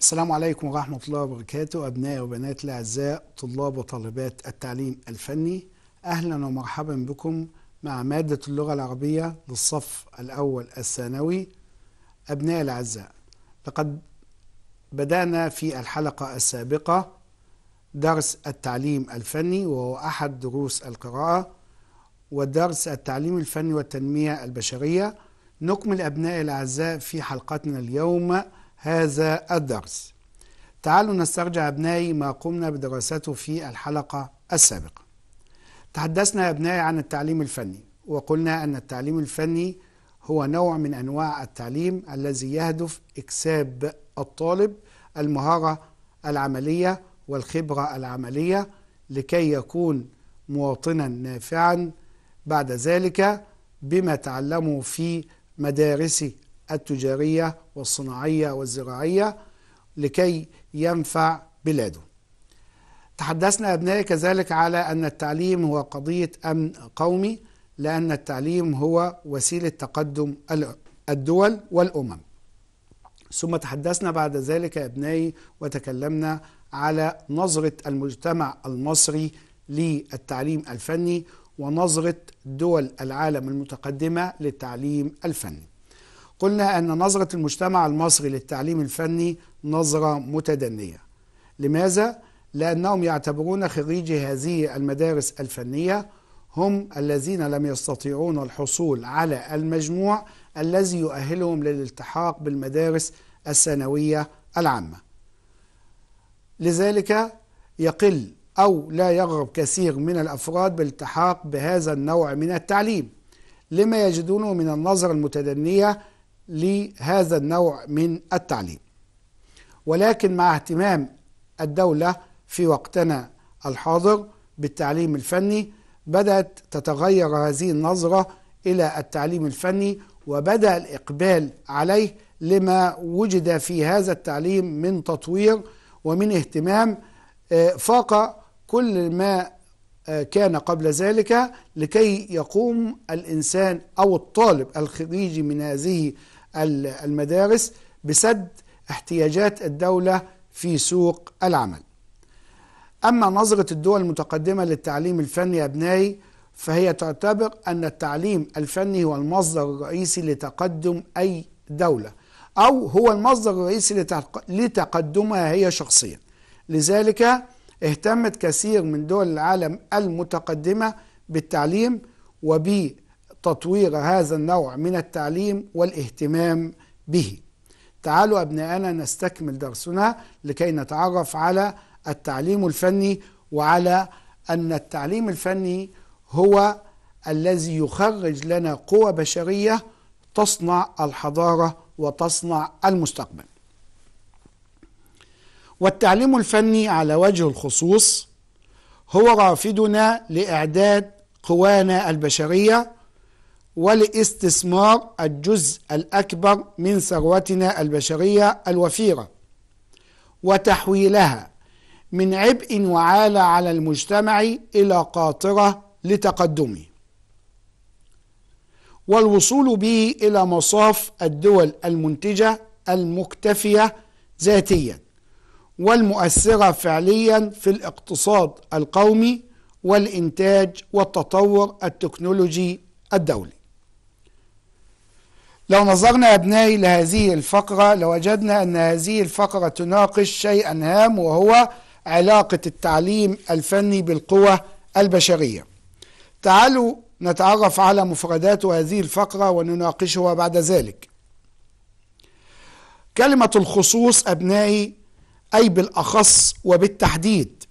السلام عليكم ورحمة الله وبركاته أبناء وبنات الأعزاء طلاب وطالبات التعليم الفني أهلا ومرحبا بكم مع مادة اللغة العربية للصف الأول الثانوي أبناء الأعزاء لقد بدأنا في الحلقة السابقة درس التعليم الفني وهو أحد دروس القراءة ودرس التعليم الفني والتنمية البشرية نكمل أبنائي الأعزاء في حلقتنا اليوم هذا الدرس تعالوا نسترجع أبنائي ما قمنا بدراسته في الحلقة السابقة تحدثنا يا أبنائي عن التعليم الفني وقلنا أن التعليم الفني هو نوع من أنواع التعليم الذي يهدف إكساب الطالب المهارة العملية والخبرة العملية لكي يكون مواطنا نافعا بعد ذلك بما تعلمه في مدارس التجارية والصناعية والزراعية لكي ينفع بلاده تحدثنا أبنائي كذلك على أن التعليم هو قضية أمن قومي لأن التعليم هو وسيلة تقدم الدول والأمم ثم تحدثنا بعد ذلك يا أبنائي وتكلمنا على نظرة المجتمع المصري للتعليم الفني ونظرة دول العالم المتقدمة للتعليم الفني قلنا أن نظرة المجتمع المصري للتعليم الفني نظرة متدنية لماذا؟ لأنهم يعتبرون خريجي هذه المدارس الفنية هم الذين لم يستطيعون الحصول على المجموع الذي يؤهلهم للالتحاق بالمدارس الثانوية العامة لذلك يقل أو لا يرغب كثير من الأفراد بالتحاق بهذا النوع من التعليم لما يجدونه من النظرة المتدنية لهذا النوع من التعليم ولكن مع اهتمام الدولة في وقتنا الحاضر بالتعليم الفني بدأت تتغير هذه النظرة إلى التعليم الفني وبدأ الإقبال عليه لما وجد في هذا التعليم من تطوير ومن اهتمام آه، فاق كل ما آه، كان قبل ذلك لكي يقوم الإنسان أو الطالب الخريجي من هذه المدارس بسد احتياجات الدولة في سوق العمل أما نظرة الدول المتقدمة للتعليم الفني أبنائي فهي تعتبر أن التعليم الفني هو المصدر الرئيسي لتقدم أي دولة أو هو المصدر الرئيسي لتقدمها هي شخصيا لذلك اهتمت كثير من دول العالم المتقدمة بالتعليم وبتطوير هذا النوع من التعليم والاهتمام به تعالوا ابنائنا نستكمل درسنا لكي نتعرف على التعليم الفني وعلى أن التعليم الفني هو الذي يخرج لنا قوى بشرية تصنع الحضارة وتصنع المستقبل والتعليم الفني على وجه الخصوص هو رافدنا لإعداد قوانا البشرية ولاستثمار الجزء الأكبر من ثروتنا البشرية الوفيرة وتحويلها من عبء وعالة على المجتمع إلى قاطرة لتقدمه والوصول به إلى مصاف الدول المنتجة المكتفية ذاتياً والمؤثرة فعليا في الاقتصاد القومي والإنتاج والتطور التكنولوجي الدولي لو نظرنا أبنائي لهذه الفقرة لوجدنا أن هذه الفقرة تناقش شيئا هام وهو علاقة التعليم الفني بالقوة البشرية تعالوا نتعرف على مفردات هذه الفقرة ونناقشها بعد ذلك كلمة الخصوص أبنائي أي بالأخص وبالتحديد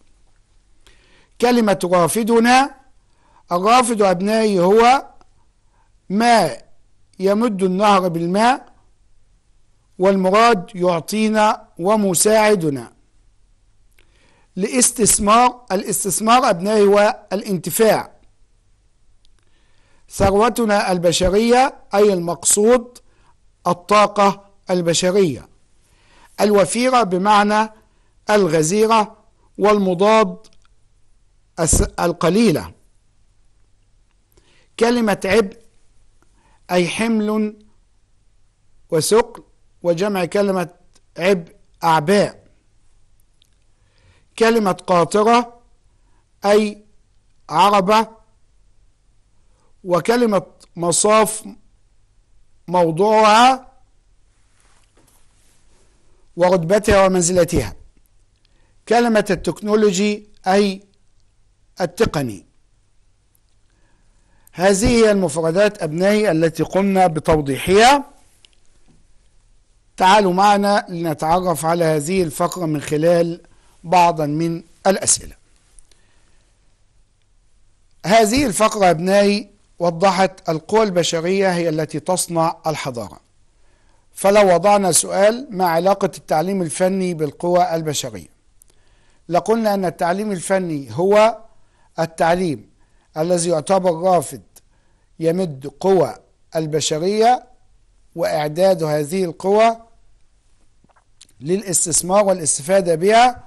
كلمة رافدنا الرافد أبنائي هو ما يمد النهر بالماء والمراد يعطينا ومساعدنا لاستثمار الاستثمار أبنائي هو الانتفاع ثروتنا البشرية أي المقصود الطاقة البشرية الوفيرة بمعنى الغزيرة والمضاد القليلة كلمة عبء أي حمل وثقل وجمع كلمة عبء أعباء كلمة قاطرة أي عربة وكلمة مصاف موضوعها ورتبتها ومنزلتها كلمة التكنولوجي أي التقني هذه هي المفردات أبنائي التي قمنا بتوضيحها تعالوا معنا لنتعرف على هذه الفقرة من خلال بعضا من الأسئلة هذه الفقرة أبنائي وضحت القوى البشرية هي التي تصنع الحضارة فلو وضعنا سؤال ما علاقة التعليم الفني بالقوى البشرية لقلنا أن التعليم الفني هو التعليم الذي يعتبر رافد يمد قوى البشرية وإعداد هذه القوى للاستثمار والاستفادة بها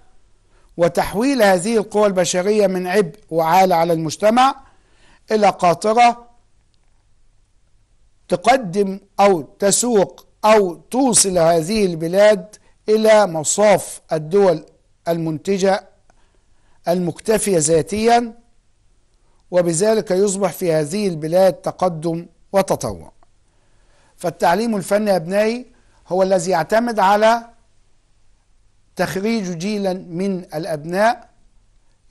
وتحويل هذه القوى البشرية من عبء وعالة على المجتمع إلى قاطرة تقدم أو تسوق أو توصل هذه البلاد إلى مصاف الدول المنتجة المكتفية ذاتيا وبذلك يصبح في هذه البلاد تقدم وتطوع فالتعليم الفني يا أبنائي هو الذي يعتمد على تخريج جيلا من الأبناء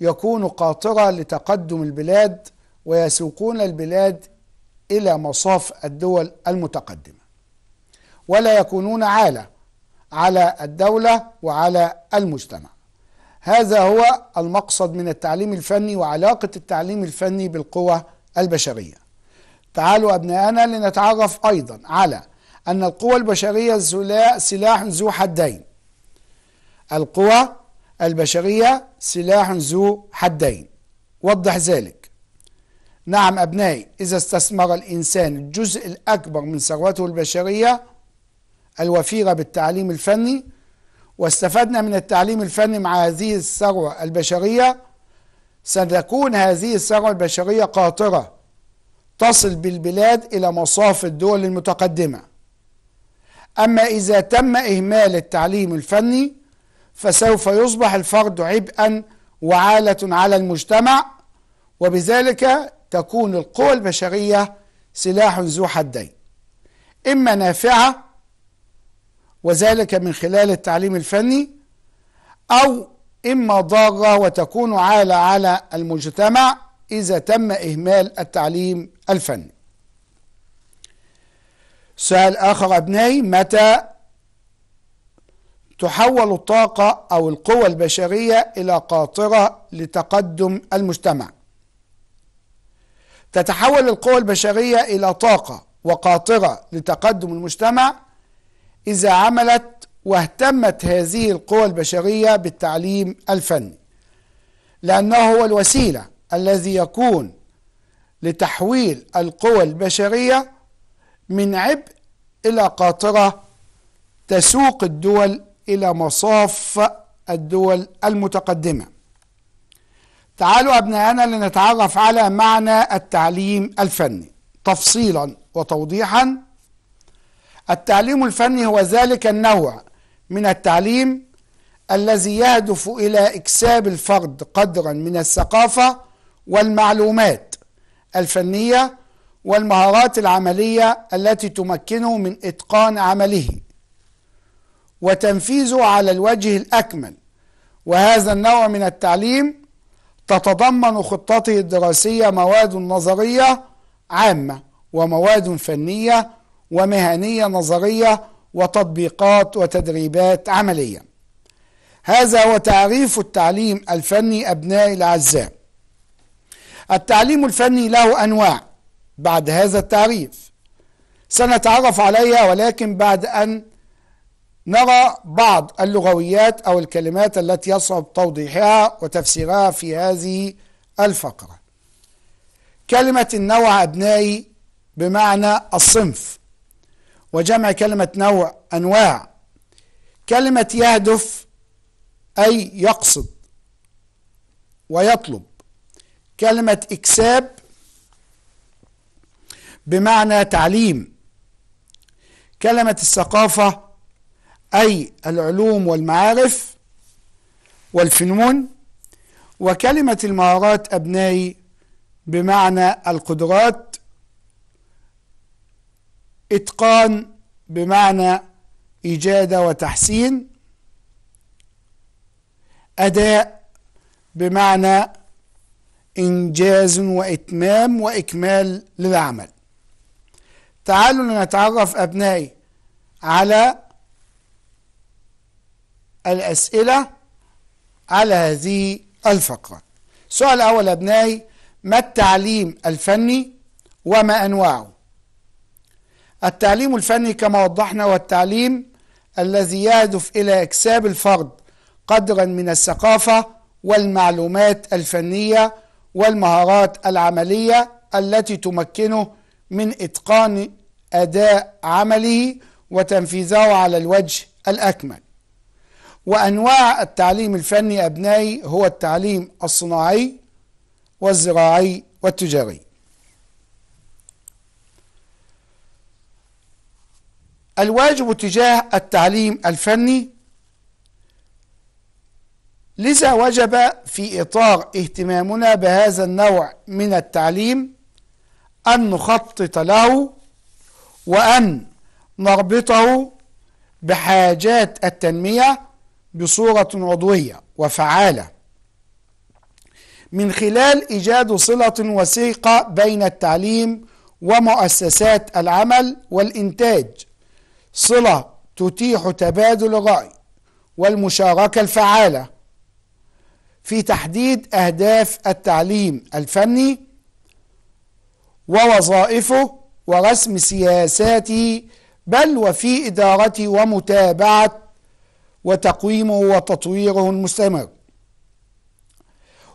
يكون قاطرة لتقدم البلاد ويسوقون البلاد إلى مصاف الدول المتقدمة ولا يكونون عالة على الدولة وعلى المجتمع هذا هو المقصد من التعليم الفني وعلاقة التعليم الفني بالقوى البشرية تعالوا أبنائنا لنتعرف أيضا على أن القوى البشرية سلاح ذو حدين القوى البشرية سلاح ذو حدين وضح ذلك نعم أبنائي إذا استثمر الإنسان الجزء الأكبر من ثروته البشرية الوفيرة بالتعليم الفني واستفدنا من التعليم الفني مع هذه الثروة البشرية ستكون هذه الثروة البشرية قاطرة تصل بالبلاد إلى مصاف الدول المتقدمة أما إذا تم إهمال التعليم الفني فسوف يصبح الفرد عبئا وعالة على المجتمع وبذلك تكون القوى البشرية سلاح ذو حدين إما نافعة وذلك من خلال التعليم الفني أو إما ضارة وتكون عالة على المجتمع إذا تم إهمال التعليم الفني سؤال آخر أبنائي متى تحول الطاقة أو القوى البشرية إلى قاطرة لتقدم المجتمع تتحول القوى البشرية إلى طاقة وقاطرة لتقدم المجتمع إذا عملت واهتمت هذه القوى البشرية بالتعليم الفني لأنه هو الوسيلة الذي يكون لتحويل القوى البشرية من عبء إلى قاطرة تسوق الدول إلى مصاف الدول المتقدمة تعالوا أبنائنا لنتعرف على معنى التعليم الفني تفصيلا وتوضيحا التعليم الفني هو ذلك النوع من التعليم الذي يهدف الى اكساب الفرد قدرا من الثقافه والمعلومات الفنيه والمهارات العمليه التي تمكنه من اتقان عمله وتنفيذه على الوجه الاكمل وهذا النوع من التعليم تتضمن خطته الدراسيه مواد نظريه عامه ومواد فنيه ومهنية نظرية وتطبيقات وتدريبات عملية هذا هو تعريف التعليم الفني أبنائي الأعزاء التعليم الفني له أنواع بعد هذا التعريف سنتعرف عليها ولكن بعد أن نرى بعض اللغويات أو الكلمات التي يصعب توضيحها وتفسيرها في هذه الفقرة كلمة النوع أبنائي بمعنى الصنف وجمع كلمة نوع أنواع كلمة يهدف أي يقصد ويطلب كلمة إكساب بمعنى تعليم كلمة الثقافة أي العلوم والمعارف والفنون وكلمة المهارات أبنائي بمعنى القدرات إتقان بمعنى إجادة وتحسين أداء بمعنى إنجاز وإتمام وإكمال للعمل تعالوا نتعرف أبنائي على الأسئلة على هذه الفقرة السؤال الأول أبنائي ما التعليم الفني وما أنواعه التعليم الفني كما وضحنا هو التعليم الذي يهدف إلى إكساب الفرد قدرا من الثقافة والمعلومات الفنية والمهارات العملية التي تمكنه من إتقان أداء عمله وتنفيذه على الوجه الأكمل وأنواع التعليم الفني أبنائي هو التعليم الصناعي والزراعي والتجاري الواجب تجاه التعليم الفني لذا وجب في إطار اهتمامنا بهذا النوع من التعليم أن نخطط له وأن نربطه بحاجات التنمية بصورة عضوية وفعالة من خلال إيجاد صلة وثيقة بين التعليم ومؤسسات العمل والإنتاج صلة تتيح تبادل الرأي والمشاركة الفعالة في تحديد أهداف التعليم الفني ووظائفه ورسم سياساته بل وفي إدارته ومتابعة وتقويمه وتطويره المستمر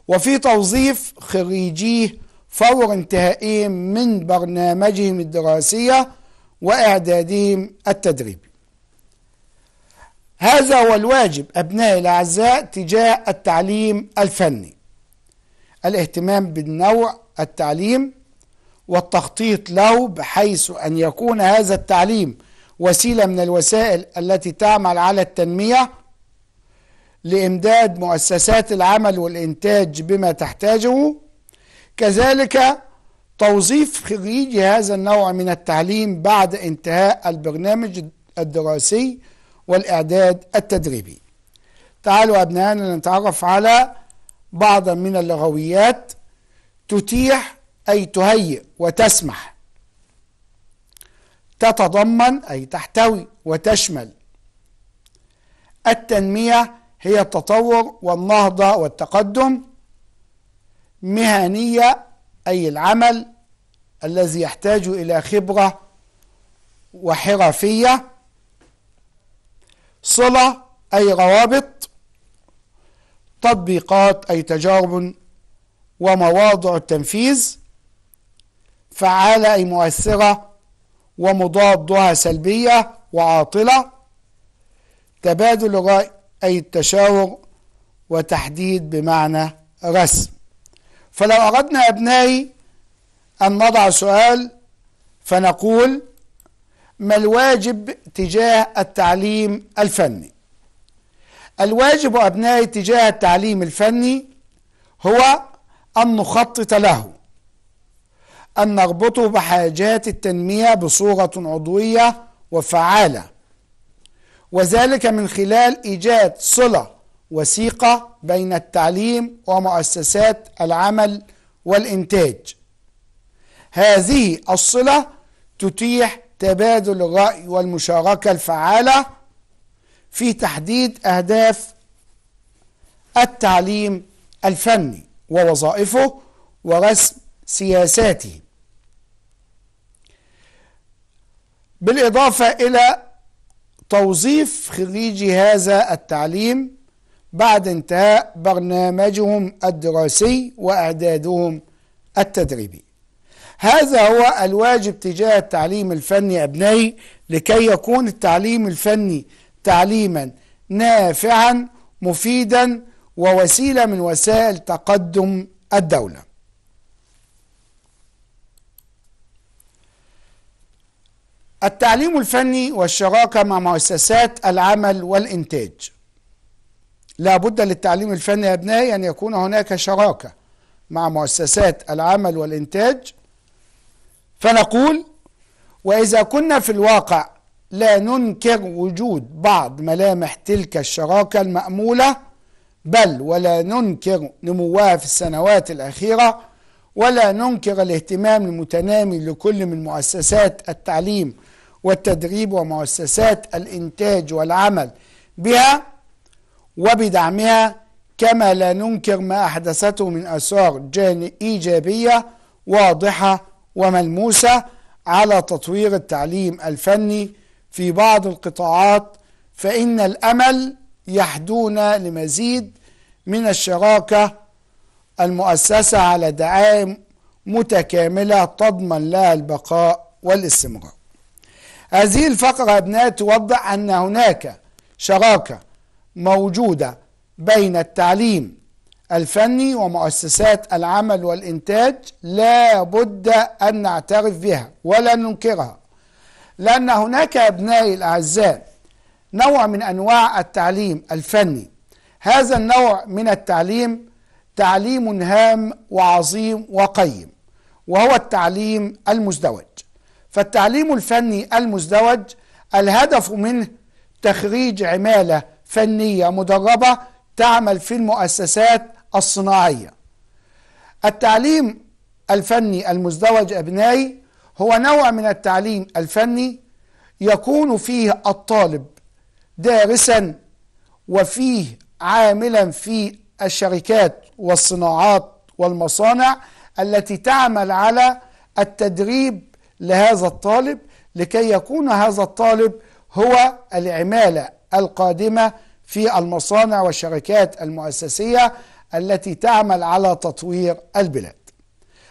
وفي توظيف خريجيه فور انتهائهم من برنامجهم الدراسيه وإعدادهم التدريبي هذا هو الواجب أبنائي الأعزاء تجاه التعليم الفني الاهتمام بالنوع التعليم والتخطيط له بحيث أن يكون هذا التعليم وسيلة من الوسائل التي تعمل على التنمية لإمداد مؤسسات العمل والإنتاج بما تحتاجه كذلك توظيف خريجي هذا النوع من التعليم بعد انتهاء البرنامج الدراسي والإعداد التدريبي تعالوا أبنائنا نتعرف على بعضا من اللغويات تتيح أي تهيئ وتسمح تتضمن أي تحتوي وتشمل التنمية هي التطور والنهضة والتقدم مهنية أي العمل الذي يحتاج إلى خبرة وحرفية صلة أي روابط تطبيقات أي تجارب ومواضع التنفيذ فعالة أي مؤثرة ومضادها سلبية وعاطلة تبادل الرأي أي التشاور وتحديد بمعنى رسم فلو أردنا أبنائي أن نضع سؤال فنقول ما الواجب تجاه التعليم الفني الواجب أبنائي تجاه التعليم الفني هو أن نخطط له أن نربطه بحاجات التنمية بصورة عضوية وفعالة وذلك من خلال إيجاد صلة وثيقة بين التعليم ومؤسسات العمل والإنتاج هذه الصلة تتيح تبادل الرأي والمشاركة الفعالة في تحديد أهداف التعليم الفني ووظائفه ورسم سياساته بالإضافة إلى توظيف خريجي هذا التعليم بعد انتهاء برنامجهم الدراسي وإعدادهم التدريبي هذا هو الواجب تجاه التعليم الفني أبنائي لكي يكون التعليم الفني تعليما نافعا مفيدا ووسيلة من وسائل تقدم الدولة التعليم الفني والشراكة مع مؤسسات العمل والإنتاج لا بد للتعليم الفني يا أبنائي أن يكون هناك شراكة مع مؤسسات العمل والإنتاج فنقول وإذا كنا في الواقع لا ننكر وجود بعض ملامح تلك الشراكة المأمولة بل ولا ننكر نموها في السنوات الأخيرة ولا ننكر الاهتمام المتنامي لكل من مؤسسات التعليم والتدريب ومؤسسات الإنتاج والعمل بها وبدعمها كما لا ننكر ما أحدثته من اثار إيجابية واضحة وملموسة على تطوير التعليم الفني في بعض القطاعات فإن الأمل يحدون لمزيد من الشراكة المؤسسة على دعائم متكاملة تضمن لها البقاء والاستمرار هذه الفقرة أبناء توضح أن هناك شراكة موجودة بين التعليم الفني ومؤسسات العمل والإنتاج لا بد أن نعترف بها ولا ننكرها لأن هناك أبنائي الأعزاء نوع من أنواع التعليم الفني هذا النوع من التعليم تعليم هام وعظيم وقيم وهو التعليم المزدوج فالتعليم الفني المزدوج الهدف منه تخريج عماله فنية مدربة تعمل في المؤسسات الصناعية التعليم الفني المزدوج أبنائي هو نوع من التعليم الفني يكون فيه الطالب دارسا وفيه عاملا في الشركات والصناعات والمصانع التي تعمل على التدريب لهذا الطالب لكي يكون هذا الطالب هو العمالة القادمة في المصانع والشركات المؤسسية التي تعمل على تطوير البلاد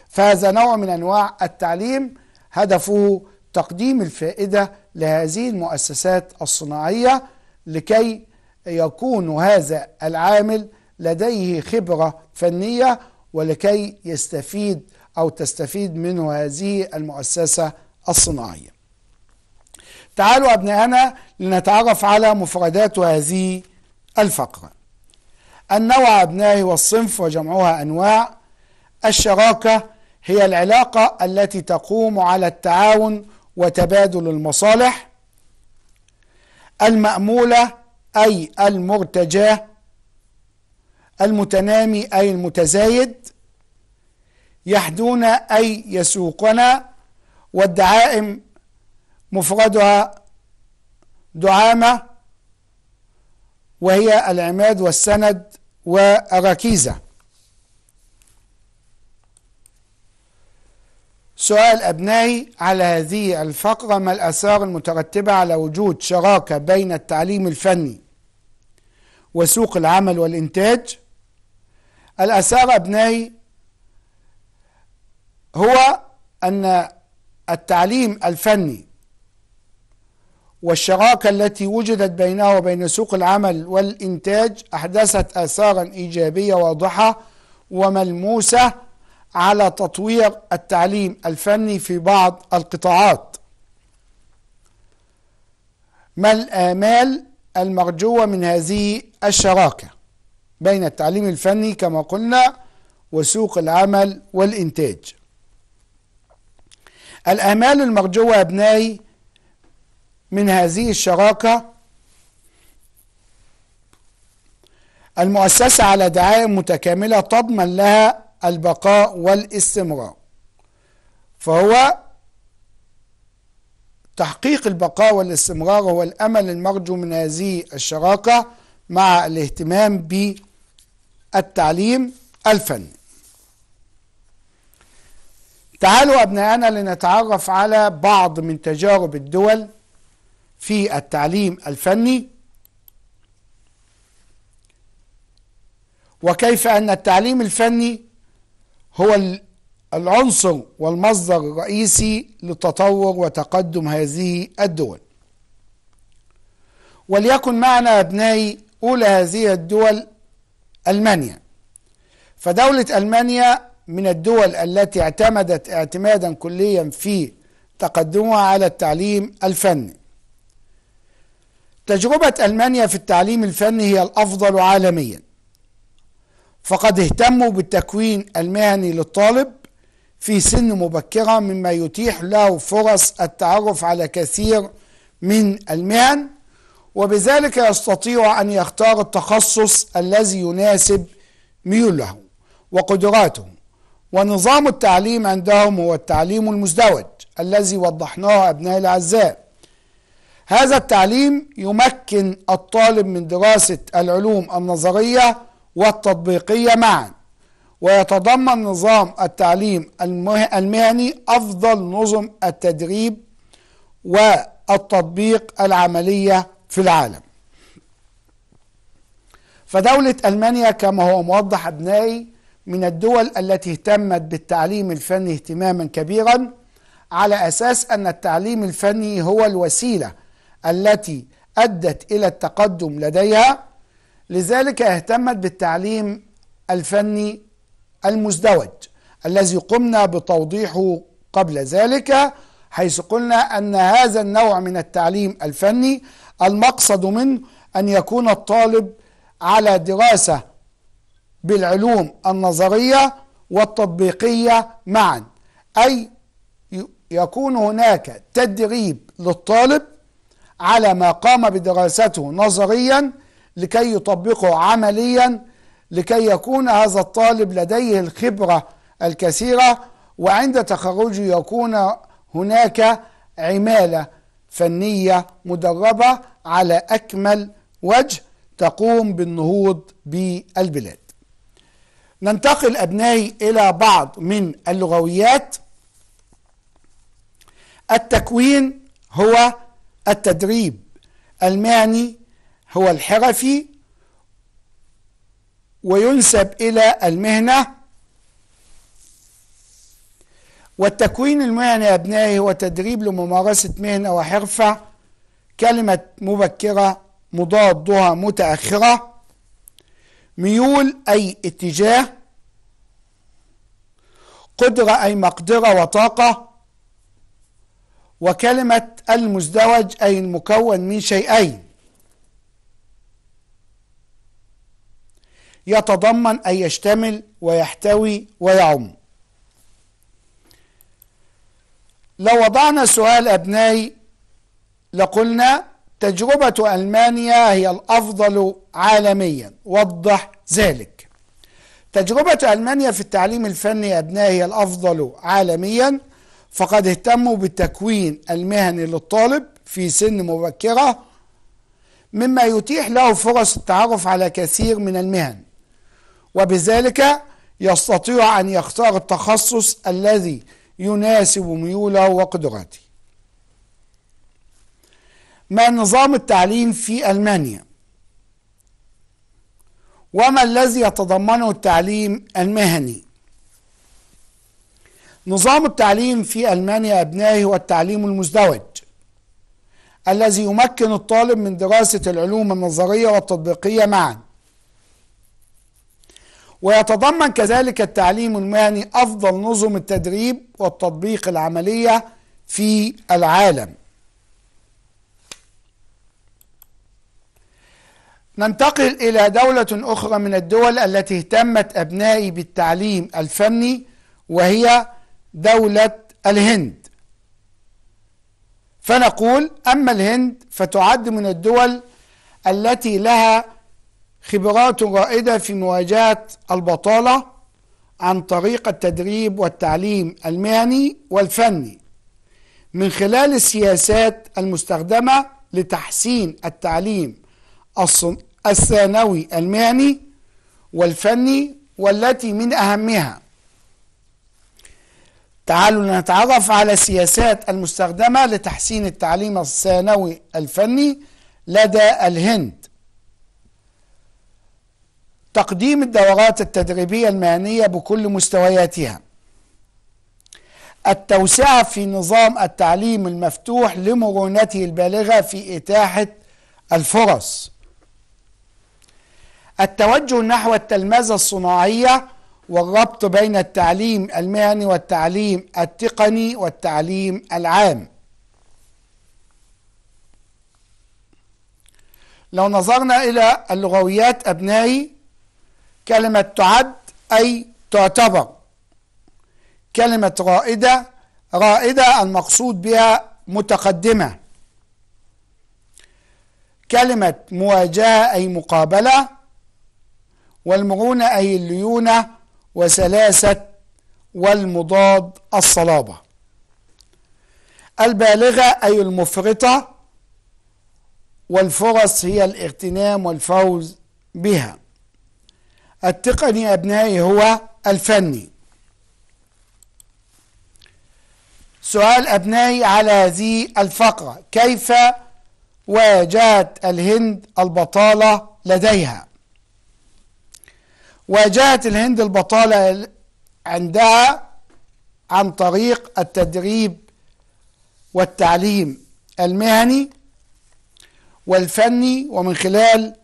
فهذا نوع من أنواع التعليم هدفه تقديم الفائدة لهذه المؤسسات الصناعية لكي يكون هذا العامل لديه خبرة فنية ولكي يستفيد أو تستفيد منه هذه المؤسسة الصناعية تعالوا أبنائنا لنتعرف على مفردات هذه الفقرة النوع أبنائي والصنف وجمعها أنواع الشراكة هي العلاقة التي تقوم على التعاون وتبادل المصالح المأمولة أي المرتجاه المتنامي أي المتزايد يحدون أي يسوقنا والدعائم مفردها دعامة وهي العماد والسند والركيزة سؤال أبنائي على هذه الفقرة ما الآثار المترتبة على وجود شراكة بين التعليم الفني وسوق العمل والإنتاج الآثار أبنائي هو أن التعليم الفني والشراكة التي وجدت بينها وبين سوق العمل والإنتاج أحدثت آثارا إيجابية واضحة وملموسة على تطوير التعليم الفني في بعض القطاعات ما الآمال المرجوة من هذه الشراكة بين التعليم الفني كما قلنا وسوق العمل والإنتاج الآمال المرجوة أبنائي من هذه الشراكة المؤسسة على دعاية متكاملة تضمن لها البقاء والاستمرار فهو تحقيق البقاء والاستمرار هو الأمل المرجو من هذه الشراكة مع الاهتمام بالتعليم الفني تعالوا أبنائنا لنتعرف على بعض من تجارب الدول في التعليم الفني وكيف أن التعليم الفني هو العنصر والمصدر الرئيسي لتطور وتقدم هذه الدول وليكن معنا أبنائي أولى هذه الدول ألمانيا فدولة ألمانيا من الدول التي اعتمدت اعتمادا كليا في تقدمها على التعليم الفني تجربة ألمانيا في التعليم الفني هي الأفضل عالميا فقد اهتموا بالتكوين المهني للطالب في سن مبكرة مما يتيح له فرص التعرف على كثير من المهن وبذلك يستطيع أن يختار التخصص الذي يناسب ميوله وقدراته ونظام التعليم عندهم هو التعليم المزدوج الذي وضحناه أبنائي الأعزاء هذا التعليم يمكن الطالب من دراسة العلوم النظرية والتطبيقية معا ويتضمن نظام التعليم المهني أفضل نظم التدريب والتطبيق العملية في العالم فدولة ألمانيا كما هو موضح أبنائي من الدول التي اهتمت بالتعليم الفني اهتماما كبيرا على أساس أن التعليم الفني هو الوسيلة التي أدت إلى التقدم لديها لذلك اهتمت بالتعليم الفني المزدوج الذي قمنا بتوضيحه قبل ذلك حيث قلنا أن هذا النوع من التعليم الفني المقصد منه أن يكون الطالب على دراسة بالعلوم النظرية والتطبيقية معا أي يكون هناك تدريب للطالب على ما قام بدراسته نظريا لكي يطبقه عمليا لكي يكون هذا الطالب لديه الخبرة الكثيرة وعند تخرجه يكون هناك عمالة فنية مدربة على أكمل وجه تقوم بالنهوض بالبلاد ننتقل أبنائي إلى بعض من اللغويات التكوين هو التدريب المهني هو الحرفي وينسب إلى المهنة والتكوين المهني يا أبنائي هو تدريب لممارسة مهنة وحرفة كلمة مبكرة مضادها متأخرة ميول أي اتجاه قدرة أي مقدرة وطاقة وكلمة المزدوج أي المكون من شيئين يتضمن أي يشتمل ويحتوي ويعم لو وضعنا سؤال أبنائي لقلنا تجربة ألمانيا هي الأفضل عالميا وضح ذلك تجربة ألمانيا في التعليم الفني أبنائي هي الأفضل عالميا فقد اهتموا بالتكوين المهني للطالب في سن مبكرة مما يتيح له فرص التعرف على كثير من المهن وبذلك يستطيع أن يختار التخصص الذي يناسب ميوله وقدراته ما نظام التعليم في ألمانيا وما الذي يتضمنه التعليم المهني نظام التعليم في المانيا ابنائي هو التعليم المزدوج الذي يمكن الطالب من دراسه العلوم النظريه والتطبيقيه معا ويتضمن كذلك التعليم المهني افضل نظم التدريب والتطبيق العمليه في العالم ننتقل إلى دولة أخرى من الدول التي اهتمت أبنائي بالتعليم الفني وهي دولة الهند فنقول أما الهند فتعد من الدول التي لها خبرات رائدة في مواجهة البطالة عن طريق التدريب والتعليم المهني والفني من خلال السياسات المستخدمة لتحسين التعليم الثانوي المهني والفني والتي من أهمها تعالوا نتعرف على السياسات المستخدمة لتحسين التعليم الثانوي الفني لدى الهند تقديم الدورات التدريبية المهنية بكل مستوياتها التوسعة في نظام التعليم المفتوح لمرونته البالغة في إتاحة الفرص التوجه نحو التلمذة الصناعية والربط بين التعليم المهني والتعليم التقني والتعليم العام لو نظرنا إلى اللغويات أبنائي كلمة تعد أي تعتبر كلمة رائدة رائدة المقصود بها متقدمة كلمة مواجهة أي مقابلة والمرونة أي الليونة وسلاسة والمضاد الصلابة البالغة أي المفرطة والفرص هي الاغتنام والفوز بها التقني أبنائي هو الفني سؤال أبنائي على هذه الفقرة كيف واجهت الهند البطالة لديها واجهت الهند البطالة عندها عن طريق التدريب والتعليم المهني والفني ومن خلال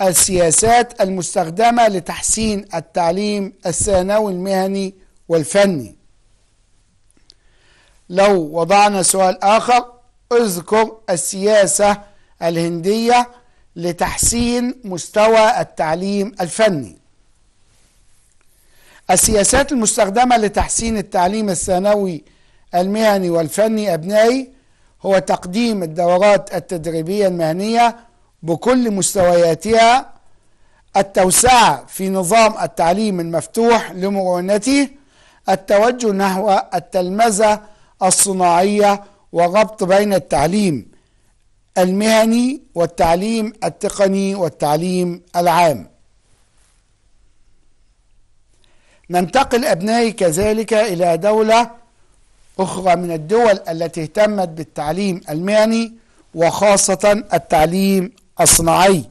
السياسات المستخدمة لتحسين التعليم الثانوي المهني والفني لو وضعنا سؤال آخر اذكر السياسة الهندية لتحسين مستوى التعليم الفني السياسات المستخدمة لتحسين التعليم الثانوي المهني والفني أبنائي هو تقديم الدورات التدريبية المهنية بكل مستوياتها التوسعة في نظام التعليم المفتوح لمرونته التوجه نحو التلمذة الصناعية وربط بين التعليم المهني والتعليم التقني والتعليم العام ننتقل أبنائي كذلك إلى دولة أخرى من الدول التي اهتمت بالتعليم المهني وخاصة التعليم الصناعي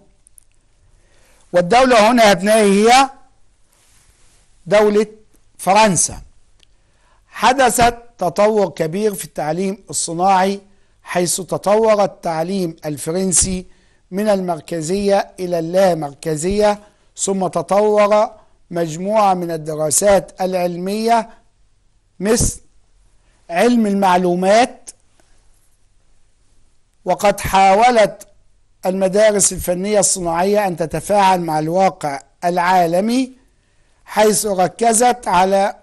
والدولة هنا أبنائي هي دولة فرنسا حدثت تطور كبير في التعليم الصناعي حيث تطور التعليم الفرنسي من المركزية إلى اللامركزية ثم تطور مجموعة من الدراسات العلمية مثل علم المعلومات وقد حاولت المدارس الفنية الصناعية أن تتفاعل مع الواقع العالمي حيث ركزت على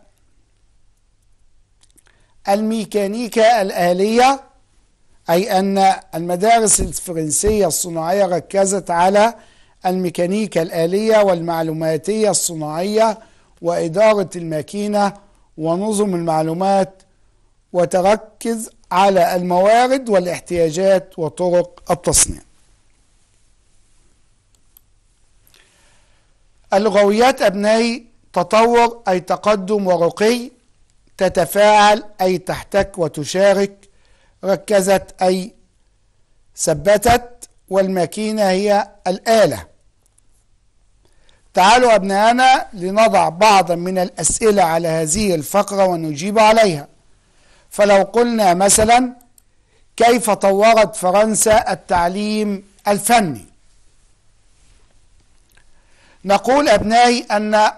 الميكانيكا الآلية أي أن المدارس الفرنسية الصناعية ركزت على الميكانيكا الآلية والمعلوماتية الصناعية وإدارة الماكينة ونظم المعلومات وتركز على الموارد والاحتياجات وطرق التصنيع اللغويات أبنائي تطور أي تقدم ورقي تتفاعل أي تحتك وتشارك ركزت أي ثبتت والماكينة هي الآلة تعالوا أبنائنا لنضع بعضا من الأسئلة على هذه الفقرة ونجيب عليها فلو قلنا مثلا كيف طورت فرنسا التعليم الفني نقول أبنائي أن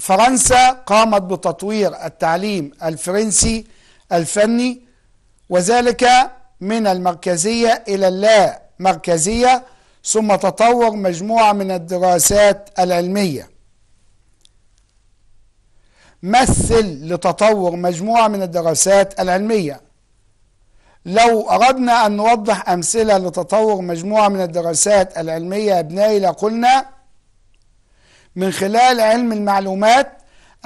فرنسا قامت بتطوير التعليم الفرنسي الفني وذلك من المركزية إلى اللا مركزية ثم تطور مجموعة من الدراسات العلمية مثل لتطور مجموعة من الدراسات العلمية لو أردنا أن نوضح أمثلة لتطور مجموعة من الدراسات العلمية أبنائي لقلنا من خلال علم المعلومات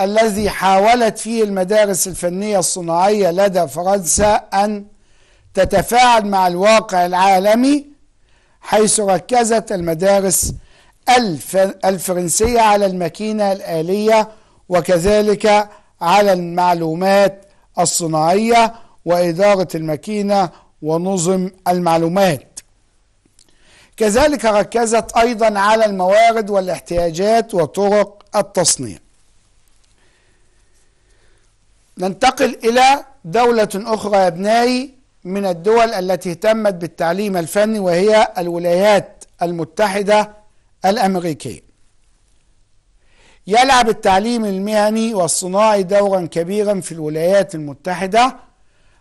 الذي حاولت فيه المدارس الفنية الصناعية لدى فرنسا أن تتفاعل مع الواقع العالمي حيث ركزت المدارس الفرنسية على الماكينة الآلية وكذلك على المعلومات الصناعية وإدارة الماكينة ونظم المعلومات كذلك ركزت أيضا على الموارد والاحتياجات وطرق التصنيع ننتقل إلى دولة أخرى يا ابنائي من الدول التي اهتمت بالتعليم الفني وهي الولايات المتحدة الأمريكية يلعب التعليم المهني والصناعي دورا كبيرا في الولايات المتحدة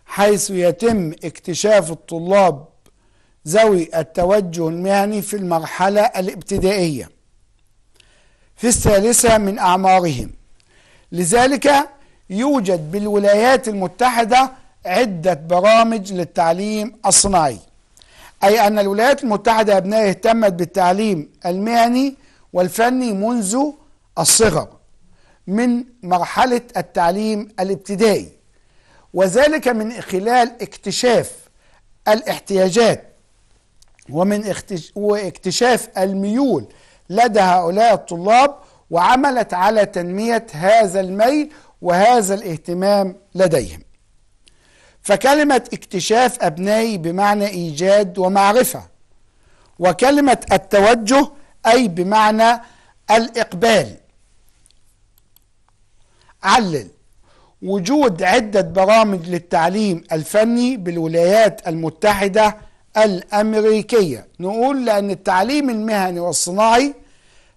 حيث يتم اكتشاف الطلاب ذوي التوجه المهني في المرحلة الابتدائية في الثالثة من أعمارهم لذلك يوجد بالولايات المتحدة عدة برامج للتعليم الصناعي أي أن الولايات المتحدة أبنائها اهتمت بالتعليم المهني والفني منذ الصغر من مرحلة التعليم الابتدائي وذلك من خلال اكتشاف الاحتياجات ومن واكتشاف الميول لدى هؤلاء الطلاب وعملت على تنمية هذا الميل وهذا الاهتمام لديهم فكلمة اكتشاف أبنائي بمعنى إيجاد ومعرفة وكلمة التوجه أي بمعنى الإقبال علل وجود عدة برامج للتعليم الفني بالولايات المتحدة الأمريكية نقول لأن التعليم المهني والصناعي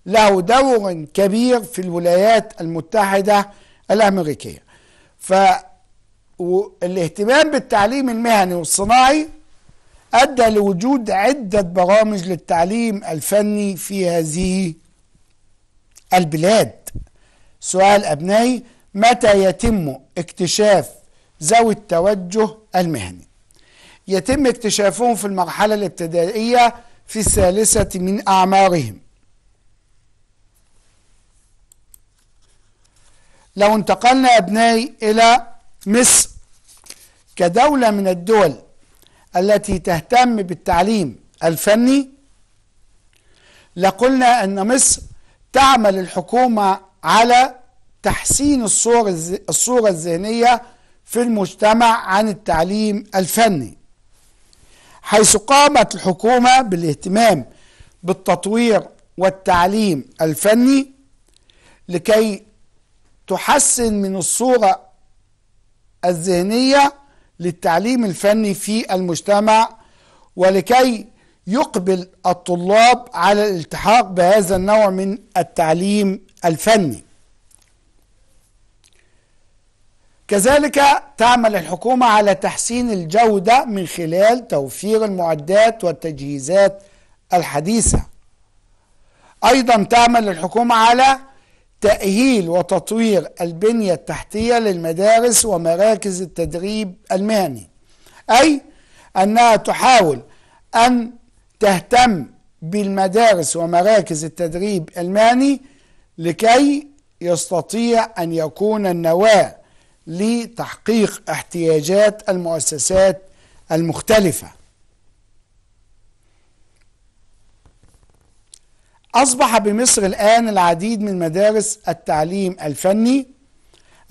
له دور كبير في الولايات المتحدة الأمريكية ف والاهتمام بالتعليم المهني والصناعي أدى لوجود عدة برامج للتعليم الفني في هذه البلاد سؤال أبنائي متى يتم اكتشاف ذوي التوجه المهني يتم اكتشافهم في المرحلة الابتدائية في الثالثة من أعمارهم لو انتقلنا أبنائي إلى مصر كدولة من الدول التي تهتم بالتعليم الفني لقلنا أن مصر تعمل الحكومة على تحسين الصورة الصورة الذهنية في المجتمع عن التعليم الفني حيث قامت الحكومة بالاهتمام بالتطوير والتعليم الفني لكي تحسن من الصورة الذهنية للتعليم الفني في المجتمع ولكي يقبل الطلاب على الالتحاق بهذا النوع من التعليم الفني كذلك تعمل الحكومة على تحسين الجودة من خلال توفير المعدات والتجهيزات الحديثة أيضا تعمل الحكومة على تأهيل وتطوير البنية التحتية للمدارس ومراكز التدريب المهني أي أنها تحاول أن تهتم بالمدارس ومراكز التدريب المهني لكي يستطيع أن يكون النواة لتحقيق احتياجات المؤسسات المختلفه أصبح بمصر الآن العديد من مدارس التعليم الفني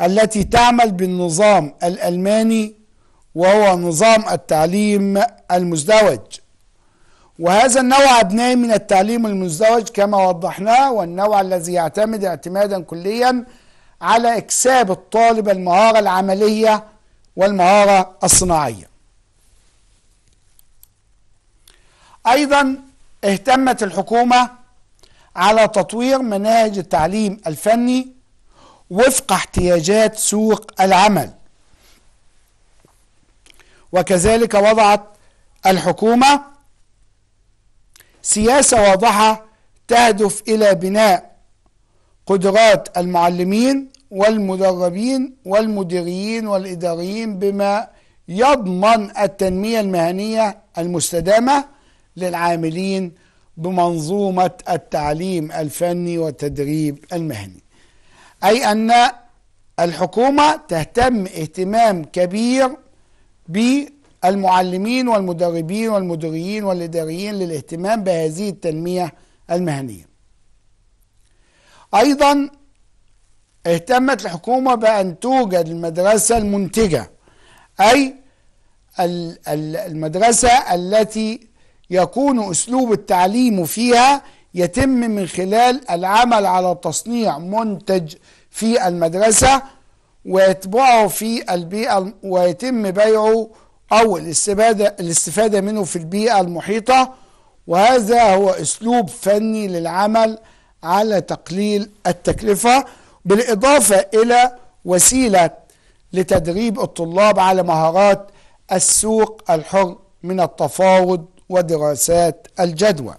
التي تعمل بالنظام الألماني وهو نظام التعليم المزدوج وهذا النوع أبنائي من التعليم المزدوج كما وضحناه والنوع الذي يعتمد اعتمادا كليا على إكساب الطالب المهارة العملية والمهارة الصناعية أيضا اهتمت الحكومة على تطوير مناهج التعليم الفني وفق احتياجات سوق العمل وكذلك وضعت الحكومة سياسة واضحة تهدف إلى بناء قدرات المعلمين والمدربين والمديرين والإداريين بما يضمن التنمية المهنية المستدامة للعاملين بمنظومة التعليم الفني والتدريب المهني أي أن الحكومة تهتم اهتمام كبير بالمعلمين والمدربين والمديرين والإداريين للاهتمام بهذه التنمية المهنية أيضا اهتمت الحكومة بأن توجد المدرسة المنتجة أي المدرسة التي يكون اسلوب التعليم فيها يتم من خلال العمل على تصنيع منتج في المدرسه ويتبعه في البيئه ويتم بيعه او الاستفاده الاستفاده منه في البيئه المحيطه وهذا هو اسلوب فني للعمل على تقليل التكلفه بالاضافه الى وسيله لتدريب الطلاب على مهارات السوق الحر من التفاوض ودراسات الجدوى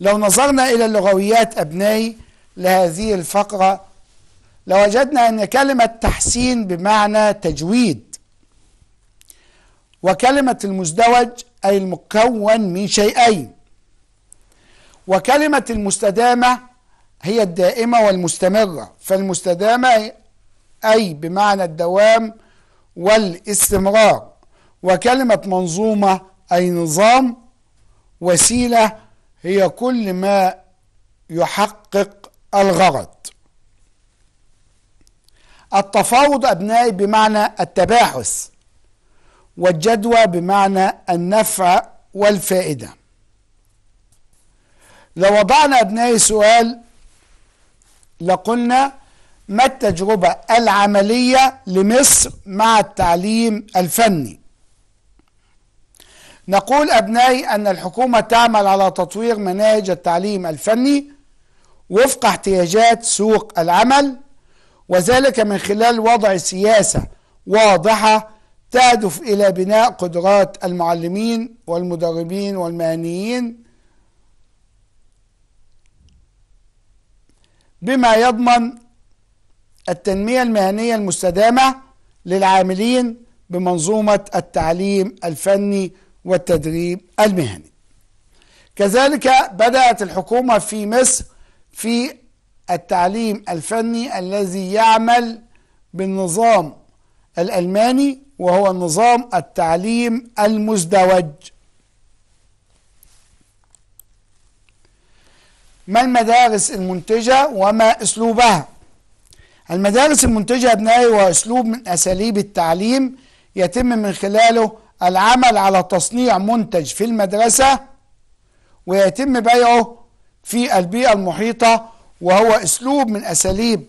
لو نظرنا إلى اللغويات أبنائي لهذه الفقرة لوجدنا أن كلمة تحسين بمعنى تجويد وكلمة المزدوج أي المكون من شيئين وكلمة المستدامة هي الدائمة والمستمرة فالمستدامة أي بمعنى الدوام والاستمرار وكلمة منظومة أي نظام وسيلة هي كل ما يحقق الغرض التفاوض أبنائي بمعنى التباحث والجدوى بمعنى النفع والفائدة لو وضعنا أبنائي سؤال لقلنا ما التجربة العملية لمصر مع التعليم الفني نقول أبنائي أن الحكومة تعمل على تطوير مناهج التعليم الفني وفق احتياجات سوق العمل وذلك من خلال وضع سياسة واضحة تهدف إلى بناء قدرات المعلمين والمدربين والمهنيين بما يضمن التنمية المهنية المستدامة للعاملين بمنظومة التعليم الفني والتدريب المهني كذلك بدأت الحكومة في مصر في التعليم الفني الذي يعمل بالنظام الألماني وهو نظام التعليم المزدوج ما المدارس المنتجة وما أسلوبها المدارس المنتجة أبنائي هو أسلوب من أساليب التعليم يتم من خلاله العمل على تصنيع منتج في المدرسة ويتم بيعه في البيئة المحيطة وهو أسلوب من أساليب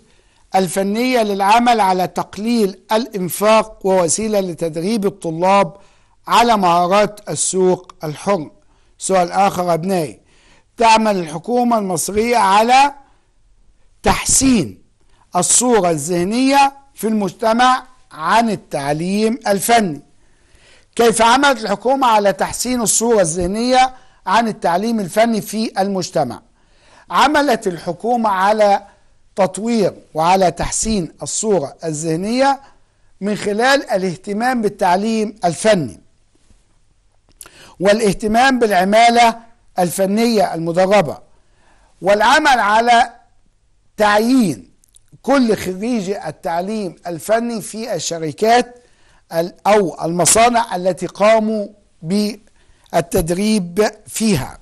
الفنية للعمل على تقليل الإنفاق ووسيلة لتدريب الطلاب على مهارات السوق الحر سؤال آخر أبنائي تعمل الحكومة المصرية على تحسين الصورة الذهنية في المجتمع عن التعليم الفني كيف عملت الحكومة على تحسين الصورة الذهنية عن التعليم الفني في المجتمع عملت الحكومة على تطوير وعلى تحسين الصورة الذهنية من خلال الاهتمام بالتعليم الفني والاهتمام بالعمالة الفنية المدربة والعمل على تعيين كل خريجي التعليم الفني في الشركات أو المصانع التي قاموا بالتدريب فيها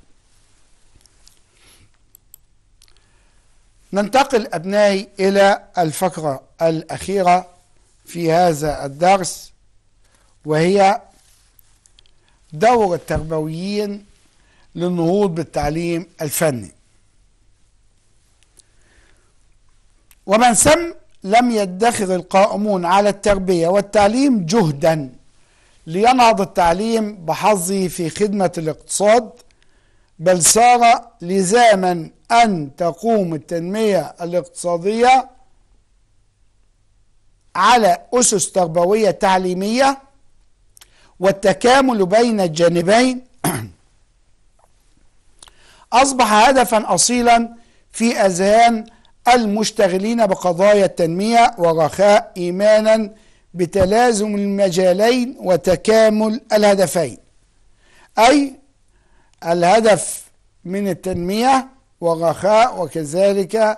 ننتقل أبنائي إلى الفقرة الأخيرة في هذا الدرس وهي دور التربويين للنهوض بالتعليم الفني ومن ثم لم يدخر القائمون على التربية والتعليم جهدا لينهض التعليم بحظه في خدمة الاقتصاد بل صار لزاما أن تقوم التنمية الاقتصادية على أسس تربوية تعليمية والتكامل بين الجانبين أصبح هدفا أصيلا في أذهان المشتغلين بقضايا التنمية ورخاء إيمانا بتلازم المجالين وتكامل الهدفين أي الهدف من التنمية ورخاء وكذلك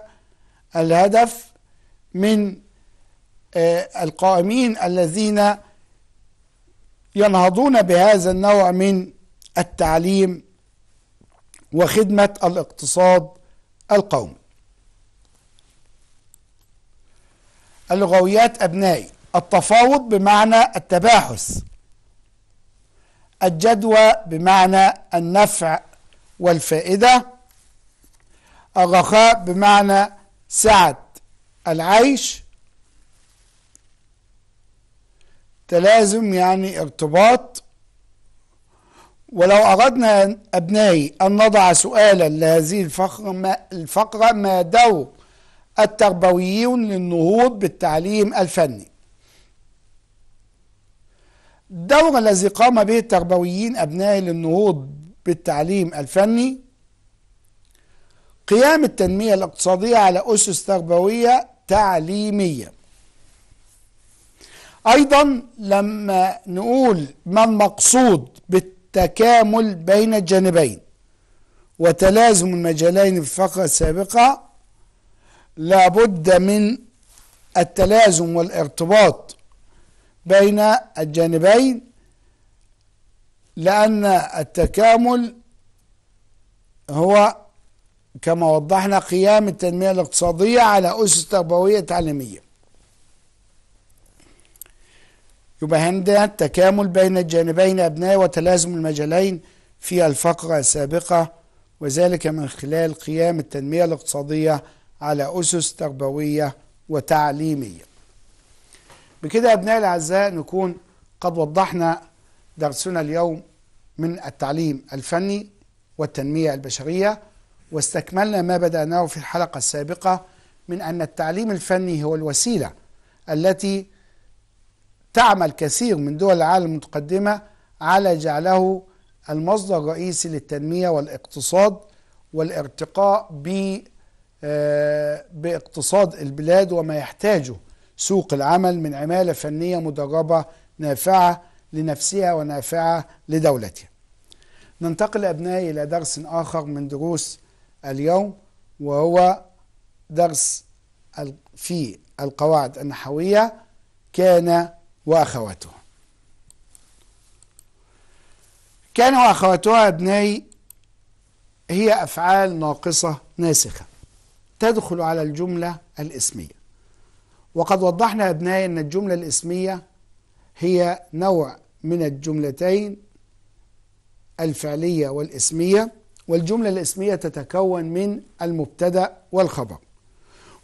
الهدف من آه، القائمين الذين ينهضون بهذا النوع من التعليم وخدمة الاقتصاد القومي اللغويات أبنائي التفاوض بمعنى التباحث الجدوى بمعنى النفع والفائدة الرخاء بمعنى سعة العيش تلازم يعني ارتباط ولو أردنا أبنائي أن نضع سؤالا لهذه الفقرة ما, الفقرة ما دور التربويون للنهوض بالتعليم الفني الدور الذي قام به التربويين أبنائي للنهوض بالتعليم الفني قيام التنمية الاقتصادية على أسس تربوية تعليمية أيضا لما نقول ما المقصود بالتكامل بين الجانبين وتلازم المجالين في الفقرة السابقة لابد من التلازم والارتباط بين الجانبين لأن التكامل هو كما وضحنا قيام التنمية الاقتصادية على أسس تربوية تعليمية يبقى عندنا التكامل بين الجانبين أبناء وتلازم المجالين في الفقرة السابقة وذلك من خلال قيام التنمية الاقتصادية على أسس تربوية وتعليمية بكده أبنائي الأعزاء نكون قد وضحنا درسنا اليوم من التعليم الفني والتنمية البشرية واستكملنا ما بدأناه في الحلقة السابقة من أن التعليم الفني هو الوسيلة التي تعمل كثير من دول العالم المتقدمة على جعله المصدر الرئيسي للتنمية والاقتصاد والارتقاء بالتعليم آه، باقتصاد البلاد وما يحتاجه سوق العمل من عمالة فنية مدربة نافعة لنفسها ونافعة لدولتها ننتقل أبنائي إلى درس آخر من دروس اليوم وهو درس في القواعد النحوية كان وأخواته كان وأخواتها أبنائي هي أفعال ناقصة ناسخة تدخل على الجملة الاسمية وقد وضحنا أبنائي أن الجملة الاسمية هي نوع من الجملتين الفعلية والاسمية والجملة الاسمية تتكون من المبتدأ والخبر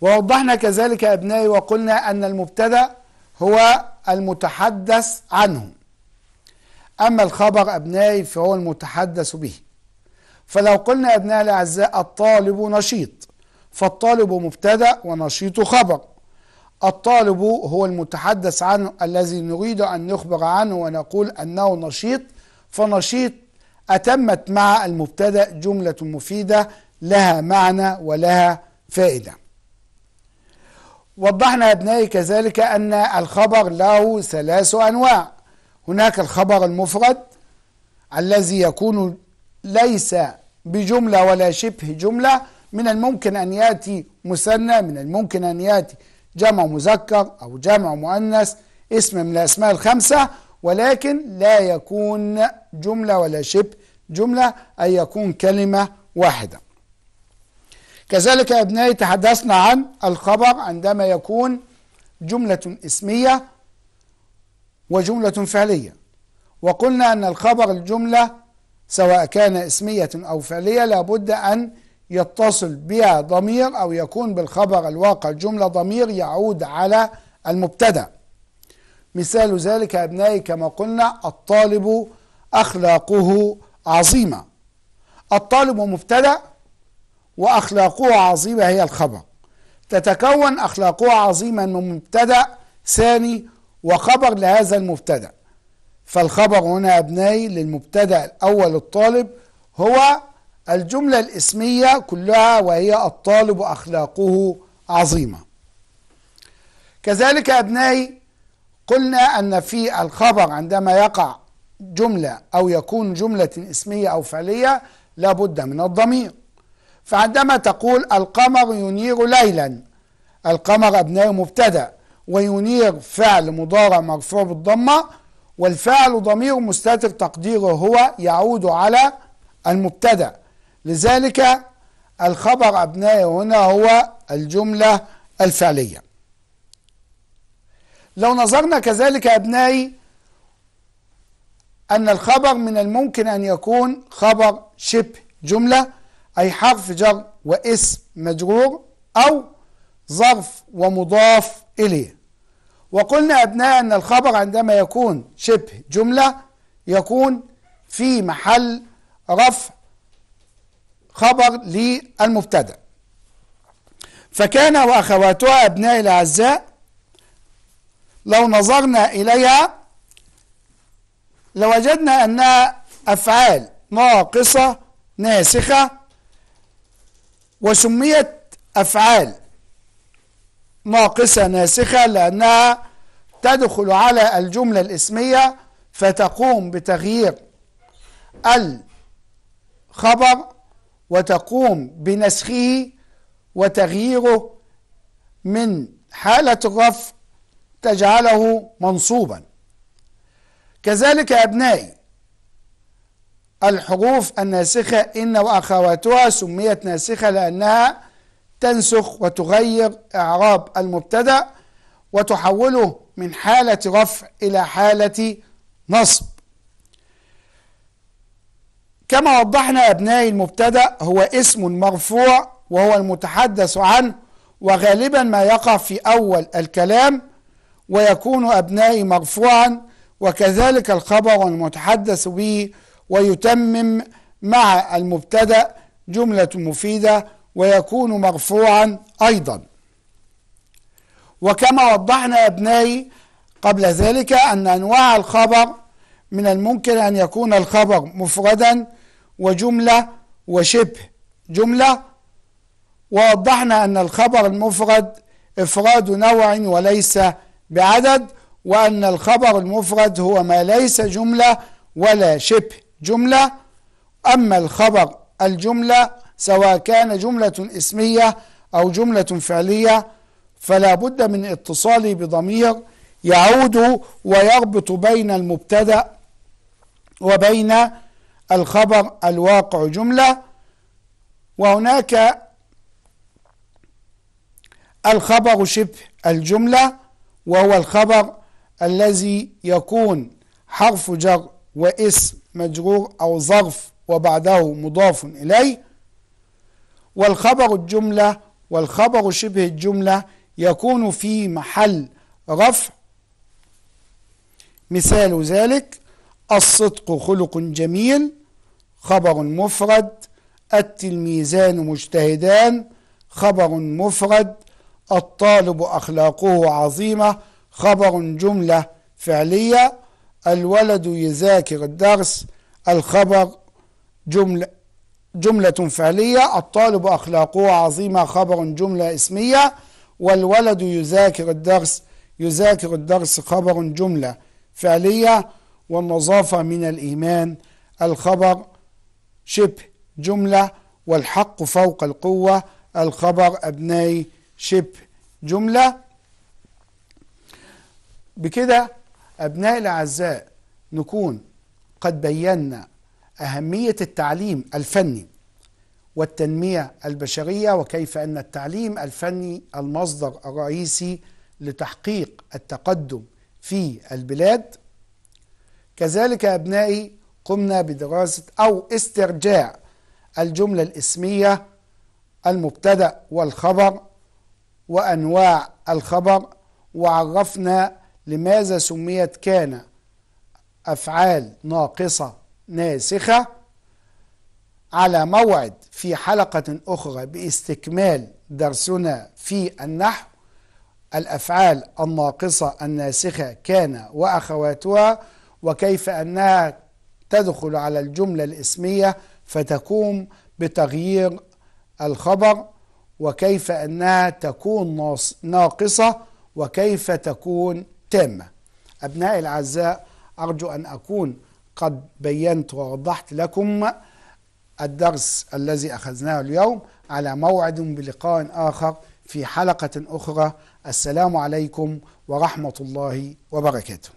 ووضحنا كذلك أبنائي وقلنا أن المبتدأ هو المتحدث عنه أما الخبر أبنائي فهو المتحدث به فلو قلنا أبنائي الأعزاء الطالب نشيط فالطالب مبتدا ونشيط خبر الطالب هو المتحدث عنه الذي نريد أن نخبر عنه ونقول أنه نشيط فنشيط أتمت مع المبتدا جملة مفيدة لها معنى ولها فائدة وضحنا أبنائي كذلك أن الخبر له ثلاث أنواع هناك الخبر المفرد الذي يكون ليس بجملة ولا شبه جملة من الممكن أن يأتي مثنى من الممكن أن يأتي جمع مذكر أو جمع مؤنث اسم من الأسماء الخمسة ولكن لا يكون جملة ولا شبه جملة أي يكون كلمة واحدة كذلك يا أبنائي تحدثنا عن الخبر عندما يكون جملة اسمية وجملة فعلية وقلنا أن الخبر الجملة سواء كان اسمية أو فعلية لابد أن يتصل بها ضمير أو يكون بالخبر الواقع الجملة ضمير يعود على المبتدأ مثال ذلك أبنائي كما قلنا الطالب أخلاقه عظيمة الطالب مبتدأ وأخلاقه عظيمة هي الخبر تتكون أخلاقه عظيمة من مبتدأ ثاني وخبر لهذا المبتدأ فالخبر هنا أبنائي للمبتدأ الأول الطالب هو الجملة الاسمية كلها وهي الطالب أخلاقه عظيمة كذلك أبنائي قلنا أن في الخبر عندما يقع جملة أو يكون جملة اسمية أو فعلية لابد من الضمير فعندما تقول القمر ينير ليلا القمر أبنائي مبتدأ وينير فعل مضارع مرفوع بالضمة والفعل ضمير مستتر تقديره هو يعود على المبتدأ لذلك الخبر أبنائي هنا هو الجملة الفعلية لو نظرنا كذلك أبنائي أن الخبر من الممكن أن يكون خبر شبه جملة أي حرف جر واسم مجرور أو ظرف ومضاف إليه وقلنا أبناء أن الخبر عندما يكون شبه جملة يكون في محل رفع خبر للمبتدا فكان واخواتها ابنائي الاعزاء لو نظرنا اليها لوجدنا انها افعال ناقصه ناسخه وسميت افعال ناقصه ناسخه لانها تدخل على الجمله الاسميه فتقوم بتغيير الخبر وتقوم بنسخه وتغييره من حالة الرفع تجعله منصوبا كذلك يا أبنائي الحروف الناسخة إن وأخواتها سميت ناسخة لأنها تنسخ وتغير إعراب المبتدأ وتحوله من حالة رفع إلى حالة نصب كما وضحنا أبنائي المبتدأ هو اسم مرفوع وهو المتحدث عنه وغالبا ما يقع في أول الكلام ويكون أبنائي مرفوعا وكذلك الخبر المتحدث به ويتمم مع المبتدأ جملة مفيدة ويكون مرفوعا أيضا وكما وضحنا أبنائي قبل ذلك أن أنواع الخبر من الممكن أن يكون الخبر مفردا وجملة وشبه جملة ووضحنا أن الخبر المفرد إفراد نوع وليس بعدد وأن الخبر المفرد هو ما ليس جملة ولا شبه جملة أما الخبر الجملة سواء كان جملة اسمية أو جملة فعلية فلا بد من اتصاله بضمير يعود ويربط بين المبتدا وبين الخبر الواقع جملة وهناك الخبر شبه الجملة وهو الخبر الذي يكون حرف جر واسم مجرور أو ظرف وبعده مضاف إليه والخبر الجملة والخبر شبه الجملة يكون في محل رفع مثال ذلك الصدق خلق جميل خبر مفرد التلميذان مجتهدان خبر مفرد الطالب أخلاقه عظيمة خبر جملة فعلية الولد يذاكر الدرس الخبر جملة جملة فعلية الطالب أخلاقه عظيمة خبر جملة اسمية والولد يذاكر الدرس يذاكر الدرس خبر جملة فعلية والنظافة من الإيمان الخبر شبه جملة والحق فوق القوة الخبر أبناي شبه جملة بكده أبنائي الأعزاء نكون قد بينا أهمية التعليم الفني والتنمية البشرية وكيف أن التعليم الفني المصدر الرئيسي لتحقيق التقدم في البلاد كذلك يا أبنائي قمنا بدراسة أو استرجاع الجملة الاسمية المبتدأ والخبر وأنواع الخبر وعرفنا لماذا سميت كان أفعال ناقصة ناسخة على موعد في حلقة أخرى باستكمال درسنا في النحو الأفعال الناقصة الناسخة كان وأخواتها وكيف أنها تدخل على الجملة الإسمية فتقوم بتغيير الخبر وكيف أنها تكون ناقصة وكيف تكون تامة أبنائي الأعزاء أرجو أن أكون قد بينت ووضحت لكم الدرس الذي أخذناه اليوم على موعد بلقاء آخر في حلقة أخرى السلام عليكم ورحمة الله وبركاته